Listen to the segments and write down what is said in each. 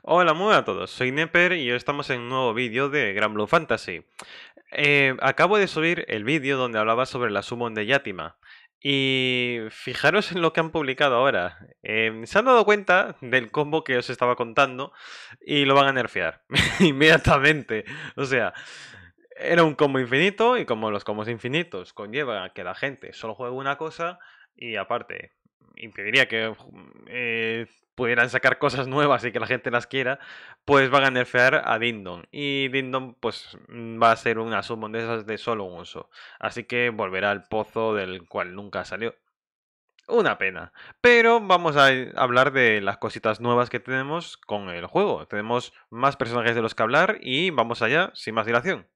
Hola muy a todos, soy Neper y hoy estamos en un nuevo vídeo de Gran Blue Fantasy. Eh, acabo de subir el vídeo donde hablaba sobre la summon de Yatima. Y fijaros en lo que han publicado ahora. Em, se han dado cuenta del combo que os estaba contando y lo van a nerfear inmediatamente. O sea, era un combo infinito y como los combos infinitos conlleva que la gente solo juegue una cosa y aparte impediría que eh, pudieran sacar cosas nuevas y que la gente las quiera, pues van a nerfear a Dindon. Y Dindon pues mm, va a ser una summon de esas de solo un uso. Así que volverá al pozo del cual nunca salió. Una pena. Pero vamos a hablar de las cositas nuevas que tenemos con el juego. Tenemos más personajes de los que hablar y vamos allá sin más dilación.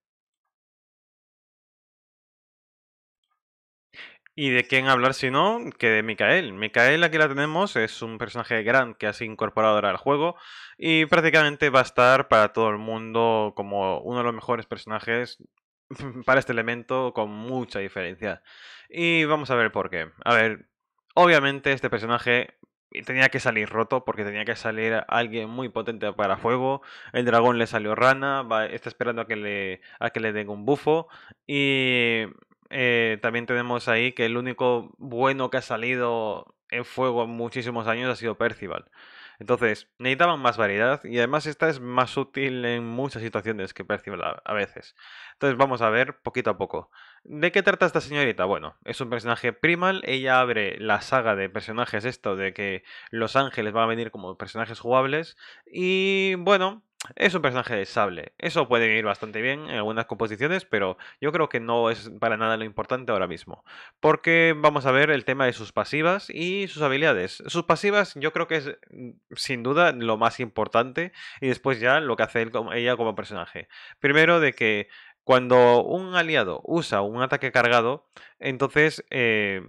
¿Y de quién hablar si no que de Micael? Mikael aquí la tenemos, es un personaje gran que ha sido incorporado ahora al juego y prácticamente va a estar para todo el mundo como uno de los mejores personajes para este elemento con mucha diferencia. Y vamos a ver por qué. A ver, obviamente este personaje tenía que salir roto porque tenía que salir alguien muy potente para fuego. El dragón le salió rana, está esperando a que le, a que le den un bufo y eh, también tenemos ahí que el único bueno que ha salido en fuego en muchísimos años ha sido Percival. Entonces, necesitaban más variedad y además esta es más útil en muchas situaciones que Percival a veces. Entonces, vamos a ver poquito a poco. ¿De qué trata esta señorita? Bueno, es un personaje primal, ella abre la saga de personajes esto de que los ángeles van a venir como personajes jugables y bueno, es un personaje de sable. Eso puede ir bastante bien en algunas composiciones, pero yo creo que no es para nada lo importante ahora mismo. Porque vamos a ver el tema de sus pasivas y sus habilidades. Sus pasivas yo creo que es mm, sin duda lo más importante y después ya lo que hace ella como personaje. Primero de que cuando un aliado usa un ataque cargado, entonces... Eh,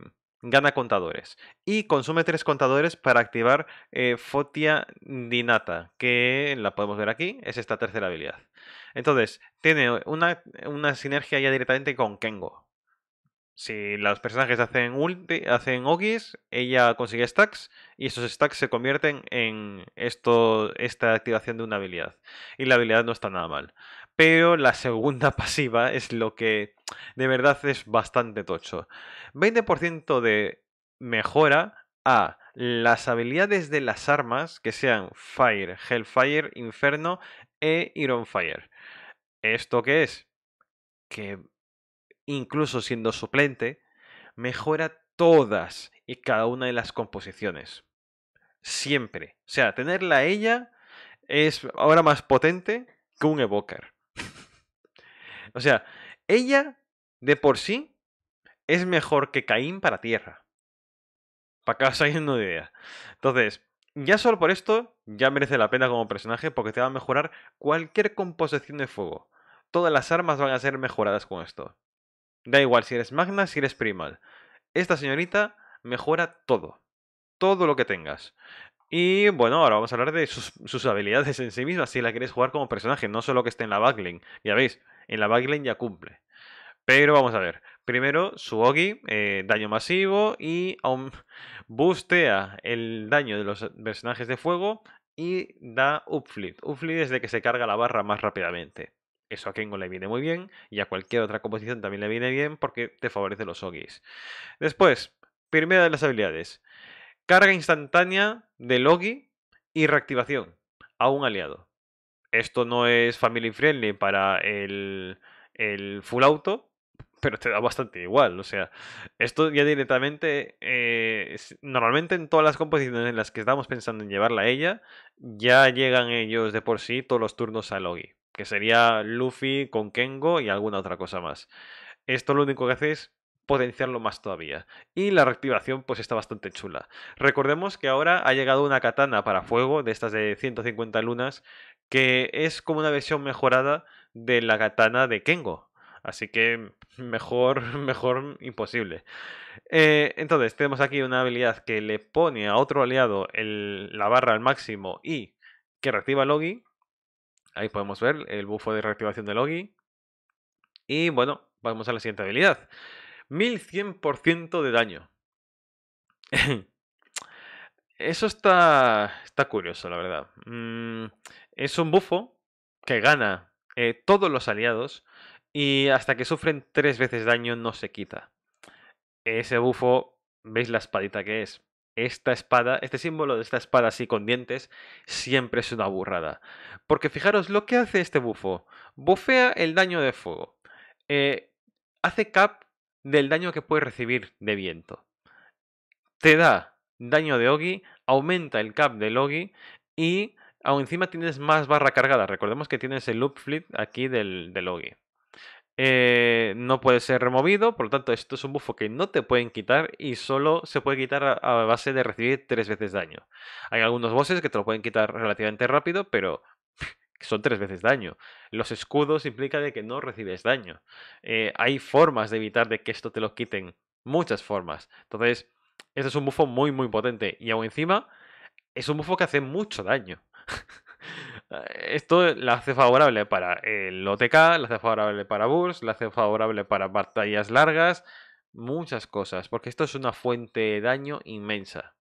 gana contadores. Y consume tres contadores para activar eh, Fotia Dinata, que la podemos ver aquí, es esta tercera habilidad. Entonces, tiene una, sinergia ya directamente con Kengo. Si los personajes hacen, ulti, hacen ogis, ella consigue stacks y esos stacks se convierten en esto, esta activación de una habilidad. Y la habilidad no está nada mal pero la segunda pasiva es lo que de verdad es bastante tocho. 20% de mejora a las habilidades de las armas que sean Fire, Hellfire, Inferno e Ironfire. ¿Esto qué es? Que incluso siendo suplente, mejora todas y cada una de las composiciones. Siempre. O sea, tenerla ella es ahora más potente que un evoker. O sea, ella de por sí es mejor que Caín para tierra. Para acá hay una idea. Entonces, ya solo por esto ya merece la pena como personaje porque te va a mejorar cualquier composición de fuego. Todas las armas van a ser mejoradas con esto. Da igual si eres magna, si eres primal. Esta señorita mejora todo. Todo lo que tengas. Y bueno, ahora vamos a hablar de sus, sus habilidades en sí mismas, si la quieres jugar como personaje, no solo que esté en la backlink. Ya veis, en la backline ya cumple. Pero vamos a ver. Primero, su eh, daño masivo y um, bustea el daño de los personajes de fuego y da upflip. Upflip es de que se carga la barra más rápidamente. Eso a Kengo le viene muy bien y a cualquier otra composición también le viene bien porque te favorece los Ogis. Después, primera de las habilidades. Carga instantánea del ogi y reactivación a un aliado esto no es family friendly para el, full auto, pero te da bastante igual. O sea, esto ya directamente, eh, normalmente en todas las composiciones en las que estamos pensando en llevarla a ella, ya llegan ellos de por sí todos los turnos a Logi, que sería Luffy con Kengo y alguna otra cosa más. Esto lo único que hace es potenciarlo más todavía. Y la reactivación pues está bastante chula. Recordemos que ahora ha llegado una katana para fuego de estas de 150 lunas que es como una versión mejorada de la katana de Kengo. Así que mejor, mejor imposible. Eh, entonces, tenemos aquí una habilidad que le pone a otro aliado la barra al máximo y que reactiva Logi. Ahí podemos ver el bufo de reactivación de Logi. Y bueno, vamos a la siguiente habilidad. 1100% de daño. Eso está, está curioso, la verdad. Mm, es un bufo que gana eh, todos los aliados y hasta que sufren tres veces daño no se quita. Ese bufo, veis la espadita que es. Esta espada, este símbolo de esta espada así con dientes, siempre es una burrada. Porque fijaros lo que hace este bufo. Bufea el daño de fuego. Eh, hace cap del daño que puede recibir de viento. Te da daño de Ogi, aumenta el cap del Ogi y Aún encima tienes más barra cargada. Recordemos que tienes el loop flip aquí del, del eh, no puede ser removido, por lo tanto esto es un buffo que no te pueden quitar y solo se puede quitar a, base de recibir tres veces daño. Hay algunos bosses que te lo pueden quitar relativamente rápido, pero son tres veces daño. Los escudos implica de que no recibes daño. Eh, hay formas de evitar de que esto te lo quiten, muchas formas. Entonces, este es un buffo muy muy potente y aún encima es un buffo que hace mucho daño. Eh, esto la hace favorable para eh, el OTK, la hace favorable para Burst, la hace favorable para batallas largas, muchas cosas, porque esto es una fuente de daño inmensa.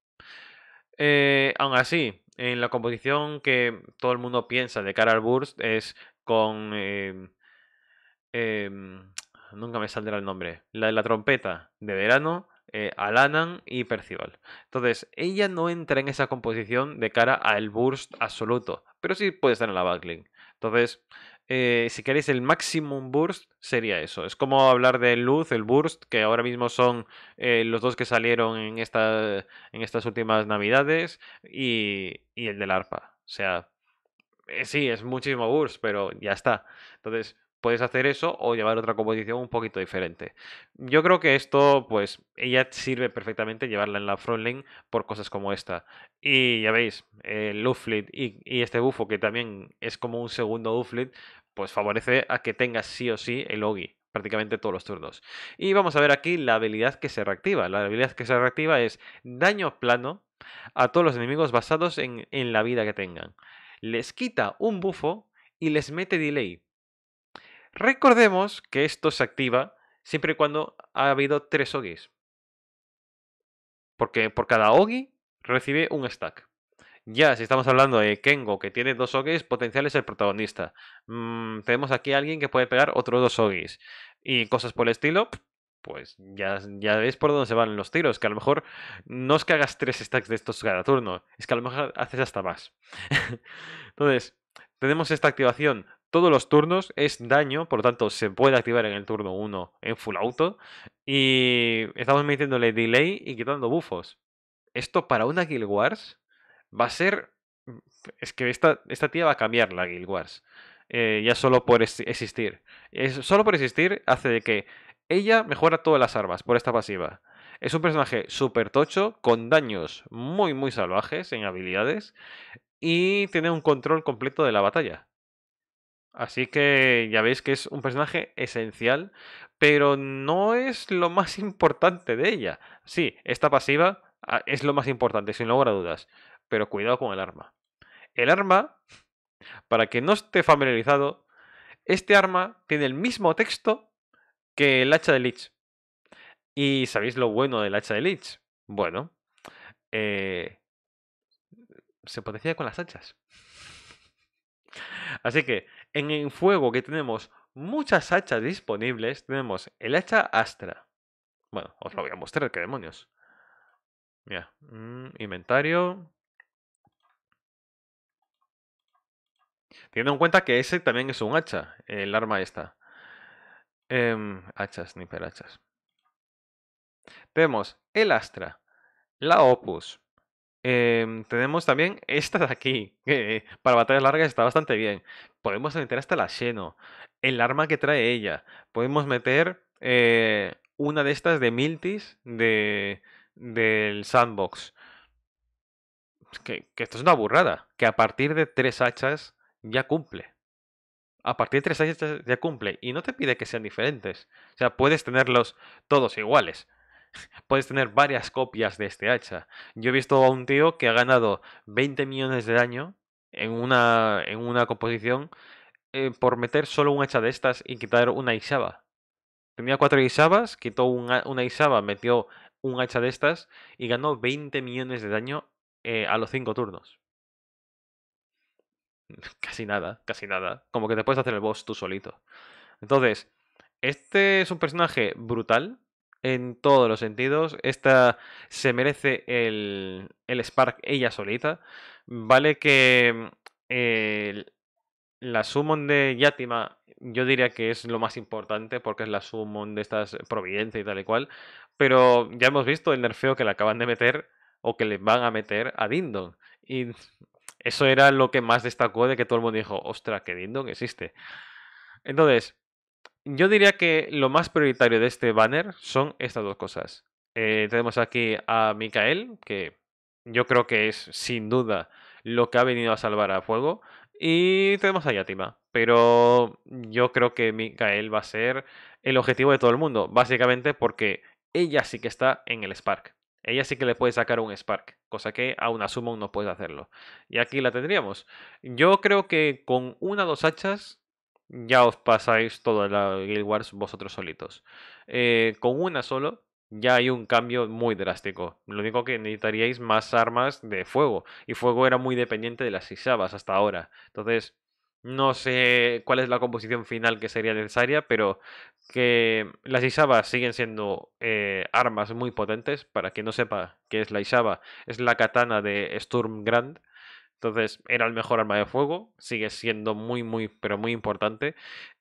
Eh, aún así, en la composición que todo el mundo piensa de cara al Burst es con... Em, em, nunca me saldrá el nombre. La de la trompeta de verano eh, Alanan y Percival. Entonces, ella no entra en esa composición de cara al burst absoluto, pero sí puede estar en la backlink. Entonces, eh, si queréis el maximum burst, sería eso. Es como hablar de Luz, el burst, que ahora mismo son eh, los dos que salieron en, en estas últimas navidades, y, y el del arpa. O sea, eh, sí, es muchísimo burst, pero ya está. Entonces, puedes hacer eso o llevar otra composición un poquito diferente. Yo creo que esto, pues, ella sirve perfectamente llevarla en la front lane por cosas como esta. Y ya veis, el Ufflet y, este bufo, que también es como un segundo Ufflet, pues favorece a que tengas sí o sí el Ogi prácticamente todos los turnos. Y vamos a ver aquí la habilidad que se reactiva. La habilidad que se reactiva es daño plano a todos los enemigos basados en, en la vida que tengan. Les quita un bufo y les mete delay. Recordemos que esto se activa siempre y cuando ha habido tres ogis. Porque por cada ogi recibe un stack. Ya, si estamos hablando de Kengo, que tiene dos ogis, potencial es el protagonista. Mm, tenemos aquí a alguien que puede pegar otros dos ogis. Y cosas por el estilo, pues ya, ya ves por dónde se van los tiros. Que a lo mejor no es que hagas tres stacks de estos cada turno, es que a lo mejor haces hasta más. Entonces, tenemos esta activación todos los turnos, es daño, por lo tanto se puede activar en el turno 1 en full auto. Y estamos metiéndole delay y quitando bufos. Esto para una Guild Wars va a ser... Mm, es que esta, esta tía va a cambiar la Guild Wars. Eh, ya solo por existir. solo por existir hace de que ella mejora todas las armas por esta pasiva. Es un personaje súper tocho, con daños muy muy salvajes en habilidades y tiene un control completo de la batalla. Así que ya veis que es un personaje esencial, pero no es lo más importante de ella. Sí, esta pasiva ah, es lo más importante, sin lugar a dudas. Pero cuidado con el arma. El arma, para que no esté familiarizado, este arma tiene el mismo texto que el hacha de Lich. ¿Y sabéis lo bueno del hacha de Lich? Bueno, eh, se potencia con las hachas. Así que en el fuego que tenemos muchas hachas disponibles, tenemos el hacha Astra. Bueno, os lo voy a mostrar, qué demonios. Mira, mm, inventario. Teniendo en cuenta que ese también es un hacha, el arma esta. Em, hachas, ni hachas. Tenemos el Astra, la Opus, Em, tenemos también esta de aquí, que eh, para batallas largas está bastante bien. Podemos meter hasta la Xeno, el arma que trae ella. Podemos meter eh, una de estas de Miltis de, del sandbox. que, esto es una burrada, que a partir de tres hachas ya cumple. A partir de tres hachas ya cumple. Y no te pide que sean diferentes. O sea, puedes tenerlos todos iguales puedes tener varias copias de este hacha. Yo he visto a un tío que ha ganado 20 millones de daño en una, en una composición eh, por meter solo un hacha de estas y quitar una Isaba. Tenía cuatro Isabas, quitó una, Isaba, metió un hacha de estas y ganó 20 millones de daño eh, a los 5 turnos. Casi nada, casi nada. Como que te puedes hacer el boss tú solito. Entonces, este es un personaje brutal, en todos los sentidos. Esta se merece el, el Spark ella solita. Vale que la summon de Yatima yo diría que es lo más importante porque es la summon de estas Providencia y tal y cual. Pero ya hemos visto el nerfeo que le acaban de meter o que le van a meter a Dindon. Y eso era lo que más destacó de que todo el mundo dijo, ostra, que Dindon existe. Entonces, yo diría que lo más prioritario de este banner son estas dos cosas. Eh, tenemos aquí a Mikael, que yo creo que es sin duda lo que ha venido a salvar a Fuego. Y tenemos a Yatima. Pero yo creo que Mikael va a ser el objetivo de todo el mundo. Básicamente porque ella sí que está en el Spark. Ella sí que le puede sacar un Spark, cosa que a una Summon no puede hacerlo. Y aquí la tendríamos. Yo creo que con una o dos hachas ya os pasáis toda la Guild Wars vosotros solitos. Eh, con una solo ya hay un cambio muy drástico. Lo único que necesitaríais más armas de fuego. Y fuego era muy dependiente de las Isabas hasta ahora. Entonces, no sé cuál es la composición final que sería necesaria, pero que las Isabas siguen siendo eh, armas muy potentes. Para quien no sepa qué es la Isaba, es la katana de Grand. Entonces era el mejor arma de fuego, sigue siendo muy, muy, pero muy importante.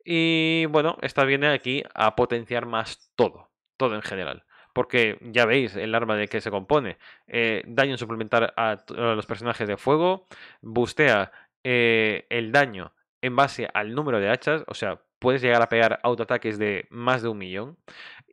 Y bueno, esta viene aquí a potenciar más todo, todo en general. Porque ya veis el arma de que se compone. Eh, daño suplementar a, los personajes de fuego, bustea eh, el daño en base al número de hachas, o sea, puedes llegar a pegar autoataques de más de un millón.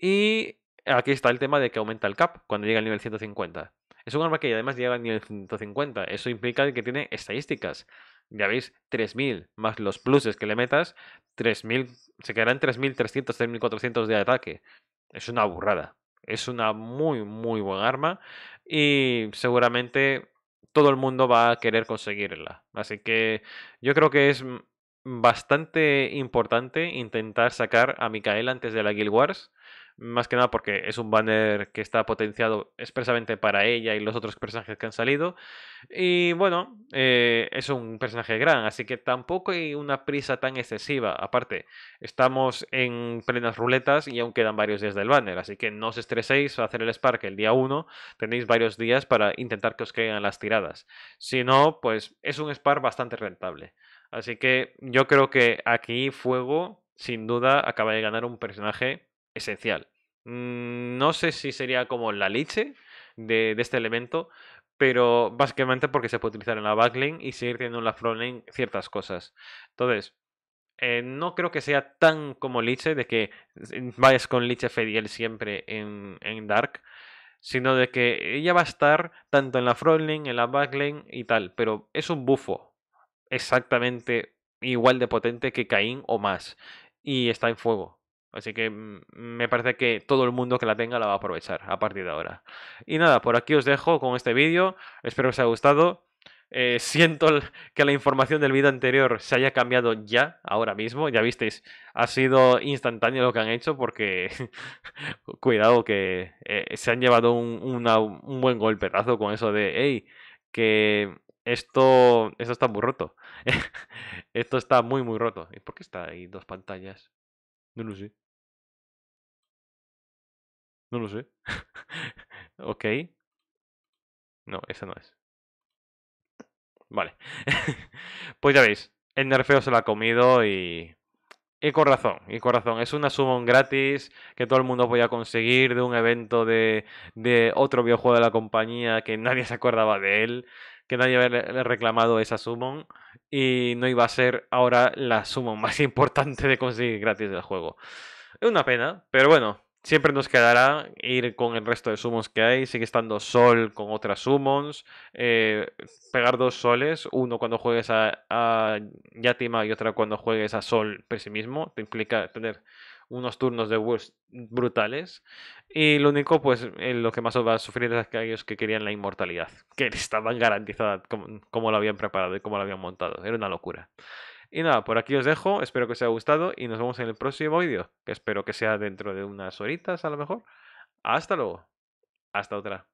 Y aquí está el tema de que aumenta el cap cuando llega al nivel 150. Es un arma que además lleva nivel 150. Eso implica que tiene estadísticas. Ya veis, 3000 más los pluses que le metas, 3000 se quedarán 3300, 3400 de ataque. Es una burrada. Es una muy, muy buena arma. Y seguramente todo el mundo va a querer conseguirla. Así que yo creo que es bastante importante intentar sacar a Mikael antes de la Guild Wars más que nada porque es un banner que está potenciado expresamente para ella y los otros personajes que han salido. Y bueno, eh, es un personaje gran, así que tampoco hay una prisa tan excesiva. Aparte, estamos en plenas ruletas y aún quedan varios días del banner, así que no os estreséis a hacer el Spark el día 1. Tenéis varios días para intentar que os caigan las tiradas. Si no, pues es un Spark bastante rentable. Así que yo creo que aquí Fuego, sin duda, acaba de ganar un personaje esencial. Mm, no sé si sería como la liche de, este elemento, pero básicamente porque se puede utilizar en la backlane y seguir teniendo en la frontlane ciertas cosas. Entonces, eh, no creo que sea tan como liche de que vayas con liche Fediel siempre en, Dark, sino de que ella va a estar tanto en la frontlane, en la backlane y tal, pero es un bufo exactamente igual de potente que Caín o más y está en fuego. Así que mm, me parece que todo el mundo que la tenga la va a aprovechar a partir de ahora. Y nada, por aquí os dejo con este vídeo. Espero que os haya gustado. Eh, siento que la información del vídeo anterior se haya cambiado ya, ahora mismo. Ya visteis, ha sido instantáneo lo que han hecho porque cuidado que eh, se han llevado un, un buen golpetazo con eso de, hey, que esto, esto está muy roto. esto está muy, muy roto. ¿Y por qué está ahí dos pantallas? No lo sé. No lo sé. ok. No, esa no es. Vale. pues ya veis, el nerfeo se la ha comido y... Y con razón, y con razón. Es una summon gratis que todo el mundo podía conseguir de un evento de, de otro videojuego de la compañía que nadie se acordaba de él, que nadie había reclamado esa summon y no iba a ser ahora la summon más importante de conseguir gratis del juego. Es una pena, pero bueno, Siempre nos quedará ir con el resto de summons que hay. Sigue estando Sol con otras summons. Eh, pegar dos soles. Uno cuando juegues a, Yatima y otra cuando juegues a Sol por sí mismo. Te implica tener unos turnos de burst brutales. Y lo único, pues, en eh, lo que más os va a sufrir es aquellos que querían la inmortalidad. Que estaban garantizadas como, como lo habían preparado y como lo habían montado. Era una locura. Y nada, por aquí os dejo, espero que os haya gustado y nos vemos en el próximo vídeo, que espero que sea dentro de unas horitas a lo mejor. Hasta luego, hasta otra.